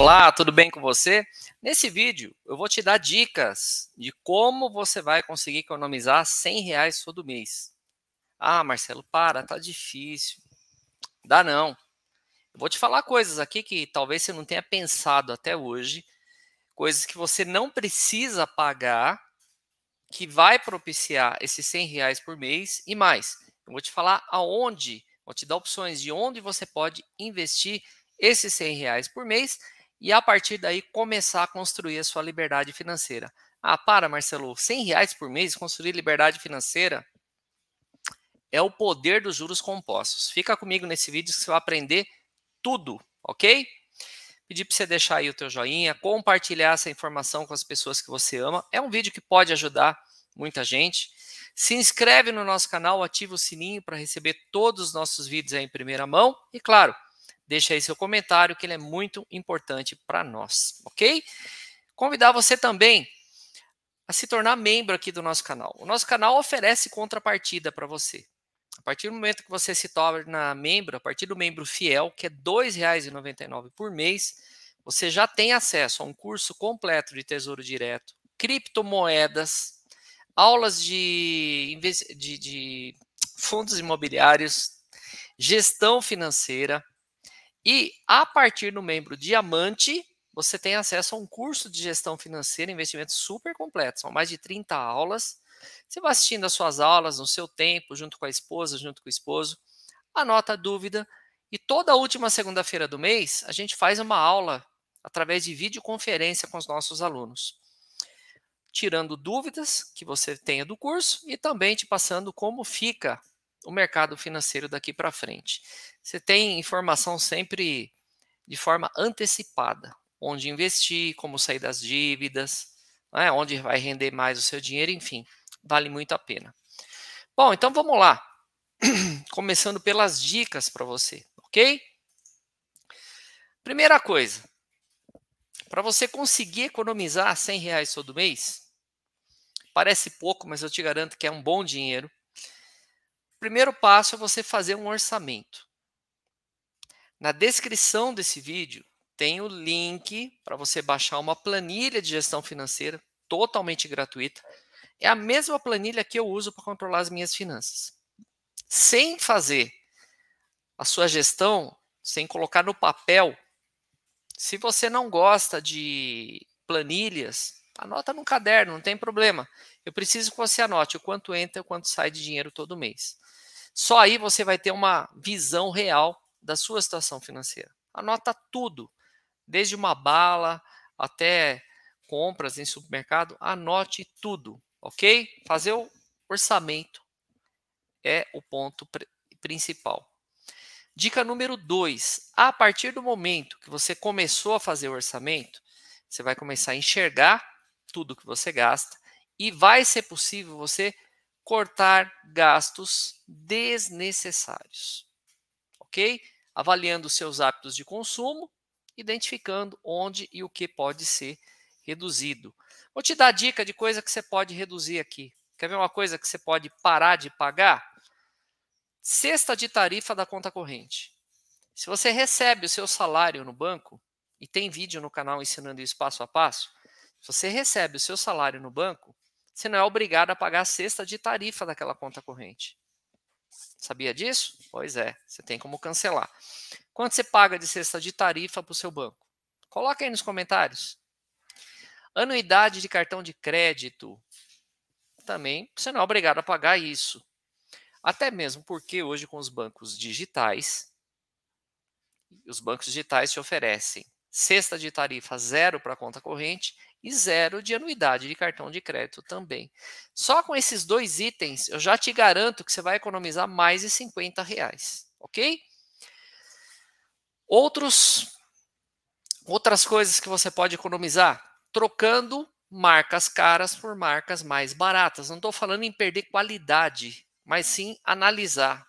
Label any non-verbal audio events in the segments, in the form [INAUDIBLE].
Olá, tudo bem com você? Nesse vídeo eu vou te dar dicas de como você vai conseguir economizar 100 reais todo mês. Ah, Marcelo, para, tá difícil. Dá não. Eu vou te falar coisas aqui que talvez você não tenha pensado até hoje, coisas que você não precisa pagar, que vai propiciar esses 100 reais por mês e mais. Eu vou te falar aonde, vou te dar opções de onde você pode investir esses 100 reais por mês e a partir daí começar a construir a sua liberdade financeira. Ah, para, Marcelo, 100 reais por mês construir liberdade financeira é o poder dos juros compostos. Fica comigo nesse vídeo que você vai aprender tudo, ok? Pedir para você deixar aí o teu joinha, compartilhar essa informação com as pessoas que você ama. É um vídeo que pode ajudar muita gente. Se inscreve no nosso canal, ativa o sininho para receber todos os nossos vídeos em primeira mão. E claro, Deixa aí seu comentário, que ele é muito importante para nós, ok? Convidar você também a se tornar membro aqui do nosso canal. O nosso canal oferece contrapartida para você. A partir do momento que você se torna membro, a partir do membro fiel, que é R$ 2,99 por mês, você já tem acesso a um curso completo de Tesouro Direto, criptomoedas, aulas de, de, de fundos imobiliários, gestão financeira, e a partir do membro diamante, você tem acesso a um curso de gestão financeira e investimentos super completo. São mais de 30 aulas. Você vai assistindo as suas aulas no seu tempo, junto com a esposa, junto com o esposo. Anota a dúvida. E toda última segunda-feira do mês, a gente faz uma aula através de videoconferência com os nossos alunos. Tirando dúvidas que você tenha do curso e também te passando como fica o mercado financeiro daqui para frente. Você tem informação sempre de forma antecipada, onde investir, como sair das dívidas, né, onde vai render mais o seu dinheiro, enfim, vale muito a pena. Bom, então vamos lá. [CLEARS THROAT] Começando pelas dicas para você, ok? Primeira coisa, para você conseguir economizar 100 reais todo mês, parece pouco, mas eu te garanto que é um bom dinheiro primeiro passo é você fazer um orçamento. Na descrição desse vídeo tem o link para você baixar uma planilha de gestão financeira totalmente gratuita. É a mesma planilha que eu uso para controlar as minhas finanças. Sem fazer a sua gestão, sem colocar no papel, se você não gosta de planilhas, anota num caderno, não tem problema. Eu preciso que você anote o quanto entra, o quanto sai de dinheiro todo mês. Só aí você vai ter uma visão real da sua situação financeira. Anota tudo, desde uma bala até compras em supermercado, anote tudo, ok? Fazer o orçamento é o ponto principal. Dica número 2. A partir do momento que você começou a fazer o orçamento, você vai começar a enxergar tudo que você gasta e vai ser possível você cortar gastos desnecessários. Ok? Avaliando seus hábitos de consumo, identificando onde e o que pode ser reduzido. Vou te dar dica de coisa que você pode reduzir aqui. Quer ver uma coisa que você pode parar de pagar? Cesta de tarifa da conta corrente. Se você recebe o seu salário no banco, e tem vídeo no canal ensinando isso passo a passo, se você recebe o seu salário no banco, você não é obrigado a pagar a cesta de tarifa daquela conta corrente. Sabia disso? Pois é, você tem como cancelar. Quanto você paga de cesta de tarifa para o seu banco? Coloca aí nos comentários. Anuidade de cartão de crédito. Também você não é obrigado a pagar isso. Até mesmo porque hoje, com os bancos digitais, os bancos digitais te oferecem cesta de tarifa zero para a conta corrente e zero de anuidade de cartão de crédito também. Só com esses dois itens, eu já te garanto que você vai economizar mais de 50 reais, ok? Outros, outras coisas que você pode economizar, trocando marcas caras por marcas mais baratas. Não estou falando em perder qualidade, mas sim analisar,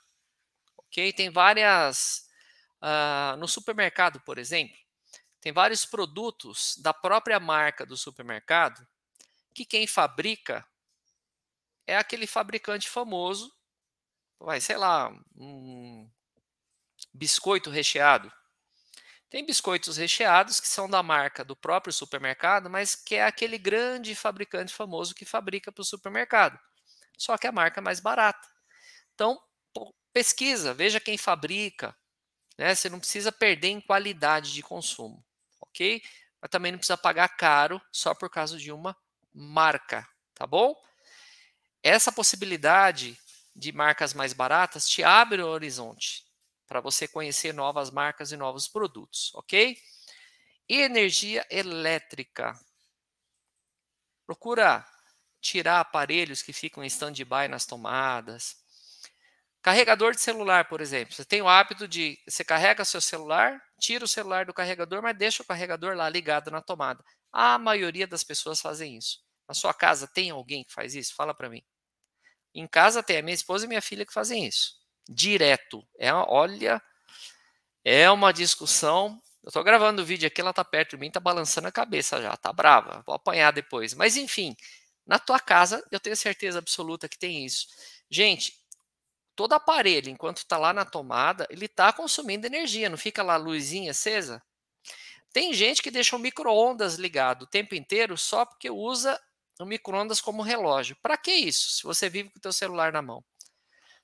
ok? Tem várias... Uh, no supermercado, por exemplo, tem vários produtos da própria marca do supermercado que quem fabrica é aquele fabricante famoso, vai, sei lá, um biscoito recheado. Tem biscoitos recheados que são da marca do próprio supermercado, mas que é aquele grande fabricante famoso que fabrica para o supermercado. Só que a marca é mais barata. Então, pesquisa, veja quem fabrica. Né? Você não precisa perder em qualidade de consumo ok? Mas também não precisa pagar caro só por causa de uma marca, tá bom? Essa possibilidade de marcas mais baratas te abre o horizonte para você conhecer novas marcas e novos produtos, ok? E energia elétrica. Procura tirar aparelhos que ficam em stand-by nas tomadas, Carregador de celular, por exemplo. Você tem o hábito de você carrega seu celular, tira o celular do carregador, mas deixa o carregador lá ligado na tomada. A maioria das pessoas fazem isso. Na sua casa tem alguém que faz isso? Fala para mim. Em casa tem a minha esposa e minha filha que fazem isso. Direto. É, olha, é uma discussão. Eu tô gravando o vídeo aqui, ela tá perto de mim, tá balançando a cabeça já, tá brava. Vou apanhar depois. Mas enfim, na tua casa, eu tenho certeza absoluta que tem isso. Gente, todo aparelho, enquanto está lá na tomada, ele está consumindo energia, não fica lá a luzinha acesa? Tem gente que deixa o micro-ondas ligado o tempo inteiro só porque usa o micro-ondas como relógio. Para que isso, se você vive com o teu celular na mão?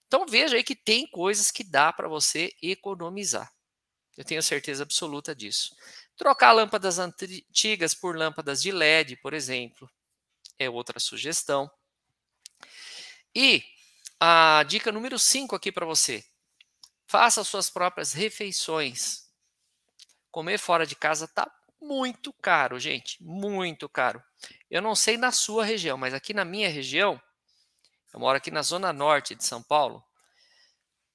Então veja aí que tem coisas que dá para você economizar. Eu tenho certeza absoluta disso. Trocar lâmpadas antigas por lâmpadas de LED, por exemplo, é outra sugestão. E a dica número 5 aqui para você. Faça suas próprias refeições. Comer fora de casa tá muito caro, gente, muito caro. Eu não sei na sua região, mas aqui na minha região, eu moro aqui na zona norte de São Paulo,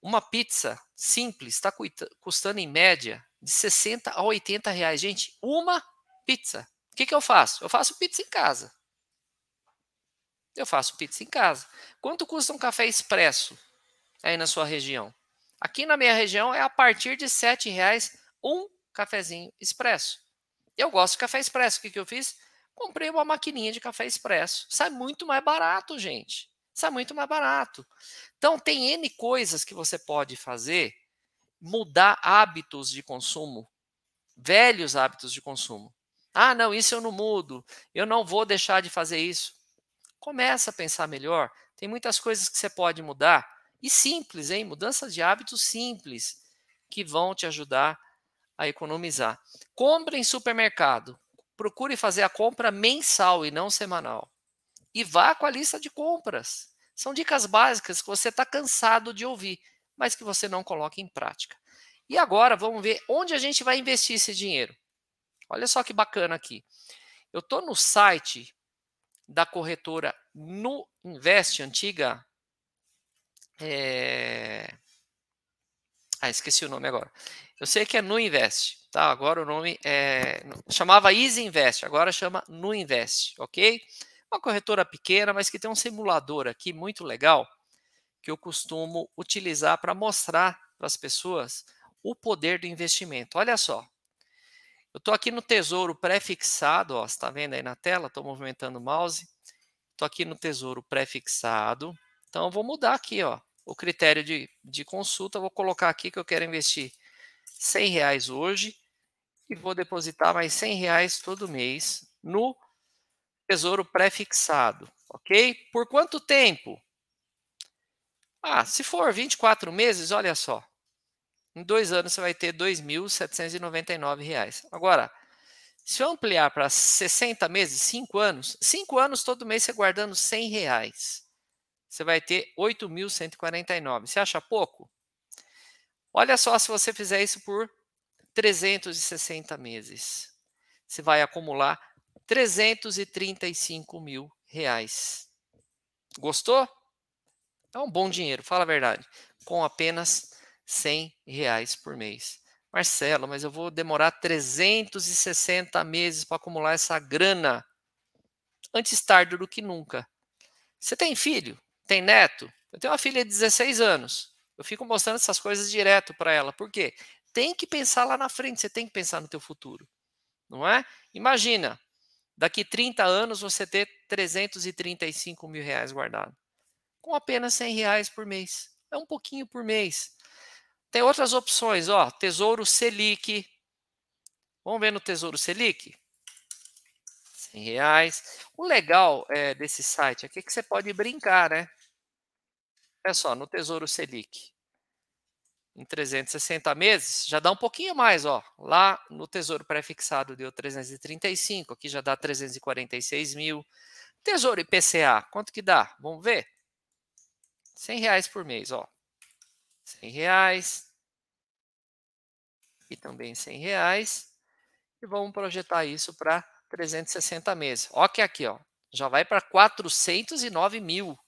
uma pizza simples está custando em média de 60 a 80 reais. Gente, uma pizza. O que, que eu faço? Eu faço pizza em casa. Eu faço pizza em casa. Quanto custa um café expresso aí na sua região? Aqui na minha região é a partir de R$ reais um cafezinho expresso. Eu gosto de café expresso. O que, que eu fiz? Comprei uma maquininha de café expresso. Sai muito mais barato, gente. Sai muito mais barato. Então, tem N coisas que você pode fazer, mudar hábitos de consumo, velhos hábitos de consumo. Ah, não, isso eu não mudo. Eu não vou deixar de fazer isso. Começa a pensar melhor. Tem muitas coisas que você pode mudar. E simples, hein? Mudanças de hábitos simples que vão te ajudar a economizar. Compre em supermercado. Procure fazer a compra mensal e não semanal. E vá com a lista de compras. São dicas básicas que você está cansado de ouvir, mas que você não coloca em prática. E agora vamos ver onde a gente vai investir esse dinheiro. Olha só que bacana aqui. Eu estou no site da corretora no Invest, antiga. É... Ah, esqueci o nome agora. Eu sei que é no Invest, tá? Agora o nome é. Chamava Easy Invest, agora chama No Invest, ok? Uma corretora pequena, mas que tem um simulador aqui muito legal que eu costumo utilizar para mostrar para as pessoas o poder do investimento. Olha só, eu estou aqui no tesouro prefixado, ó, você está vendo aí na tela? Estou movimentando o mouse. Estou aqui no tesouro prefixado. Então, eu vou mudar aqui ó, o critério de, de consulta. Vou colocar aqui que eu quero investir 100 reais hoje e vou depositar mais 100 reais todo mês no tesouro prefixado, ok? Por quanto tempo? Ah, se for 24 meses, olha só, em dois anos você vai ter R$ 2.799. Agora, se eu ampliar para 60 meses, 5 anos, 5 anos todo mês você guardando 100 reais, você vai ter R$ 8.149. Você acha pouco? Olha só se você fizer isso por 360 meses. Você vai acumular R$ mil reais. Gostou? É um bom dinheiro, fala a verdade. Com apenas 100 reais por mês. Marcelo, mas eu vou demorar 360 meses para acumular essa grana. Antes tarde do que nunca. Você tem filho? Tem neto? Eu tenho uma filha de 16 anos. Eu fico mostrando essas coisas direto para ela. Por quê? Tem que pensar lá na frente, você tem que pensar no teu futuro. Não é? Imagina, daqui 30 anos você ter 335 mil reais guardado. Com apenas 100 reais por mês. É um pouquinho por mês. Tem outras opções, ó, Tesouro Selic. Vamos ver no Tesouro Selic? 100 reais. O legal é, desse site é que você pode brincar, né? Olha só, no Tesouro Selic. Em 360 meses, já dá um pouquinho mais, ó. Lá no Tesouro Prefixado deu 335, aqui já dá 346 mil. Tesouro IPCA, quanto que dá? Vamos ver? 100 reais por mês, ó. 100 reais. E também 100 reais. E vamos projetar isso para 360 meses. Olha que aqui, ó, já vai para 409 mil.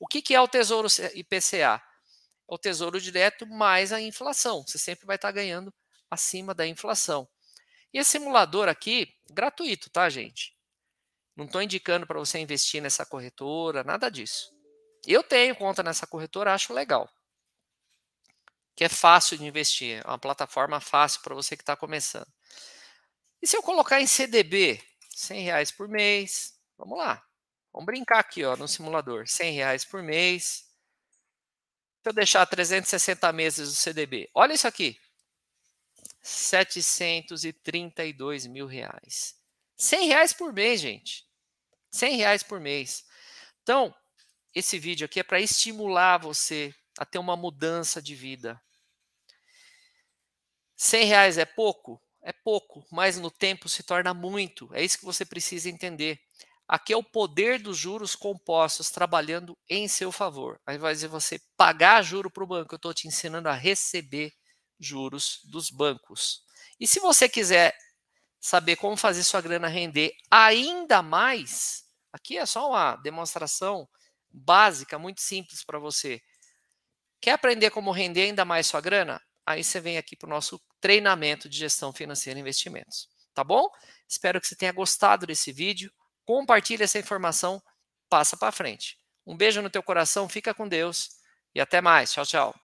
O que, que é o Tesouro IPCA? É o Tesouro Direto mais a inflação. Você sempre vai estar tá ganhando acima da inflação. E esse simulador aqui, gratuito, tá, gente? Não estou indicando para você investir nessa corretora, nada disso. Eu tenho conta nessa corretora, acho legal que é fácil de investir, é uma plataforma fácil para você que está começando. E se eu colocar em CDB, 100 reais por mês, vamos lá, vamos brincar aqui ó, no simulador, 100 reais por mês, se eu deixar 360 meses do CDB, olha isso aqui, 732 mil reais. 100 reais por mês, gente. 100 reais por mês. Então, esse vídeo aqui é para estimular você a ter uma mudança de vida. 100 reais é pouco? É pouco, mas no tempo se torna muito. É isso que você precisa entender. Aqui é o poder dos juros compostos trabalhando em seu favor. Aí vai de você pagar juro para o banco, eu estou te ensinando a receber juros dos bancos. E se você quiser saber como fazer sua grana render ainda mais, aqui é só uma demonstração básica, muito simples para você. Quer aprender como render ainda mais sua grana? Aí você vem aqui para o nosso treinamento de gestão financeira e investimentos. Tá bom? Espero que você tenha gostado desse vídeo. Compartilhe essa informação, passa para frente. Um beijo no teu coração, fica com Deus e até mais. Tchau, tchau.